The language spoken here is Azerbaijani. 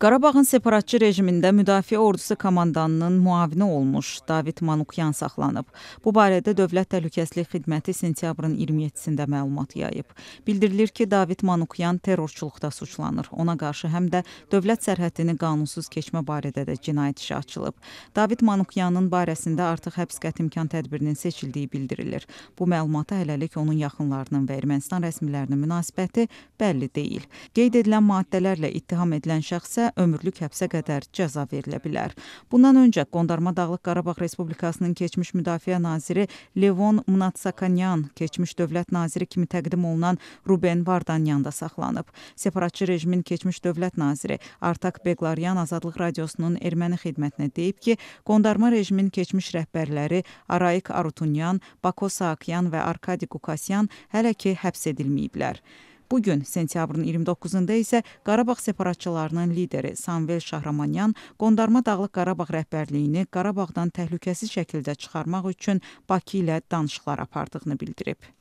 Qarabağın separatçı rejimində müdafiə ordusu komandanının müavini olmuş David Manukyan saxlanıb. Bu barədə Dövlət Təhlükəsizlik Xidməti sentyabrın 27-də məlumat yayıb. Bildirilir ki, David Manukyan terrorçuluqda suçlanır. Ona qarşı həm də dövlət sərhədini qanunsuz keçmə barədə də cinayət işi açılıb. David Manukyanın barəsində artıq həbs qəti imkan tədbirinin seçildiyi bildirilir. Bu məlumata hələlik onun yaxınlarının və Ermənistan rəsmilərinin münasibəti bəlli deyil. Qeyd edilən maddələrlə ittiham edilən şəxsə ömürlük həbsə qədər cəza verilə bilər. Bundan öncə Qondarma Dağlıq Qarabağ Respublikasının keçmiş müdafiə naziri Levon Mnatsakanyan, keçmiş dövlət naziri kimi təqdim olunan Ruben Vardanyan da saxlanıb. Separatçı rejimin keçmiş dövlət naziri Artak Beqlaryan Azadlıq radiosunun erməni xidmətinə deyib ki, Qondarma rejimin keçmiş rəhbərləri Araik Arutunyan, Bako Saakyan və Arkadi Qukasyan hələ ki həbs edilməyiblər. Bu gün sentyabrın 29-da isə Qarabağ separatçılarının lideri Samvel Şahramanyan Qondarma Dağlıq Qarabağ rəhbərliyini Qarabağdan təhlükəsiz şəkildə çıxarmaq üçün Bakı ilə danışıqlar apardığını bildirib.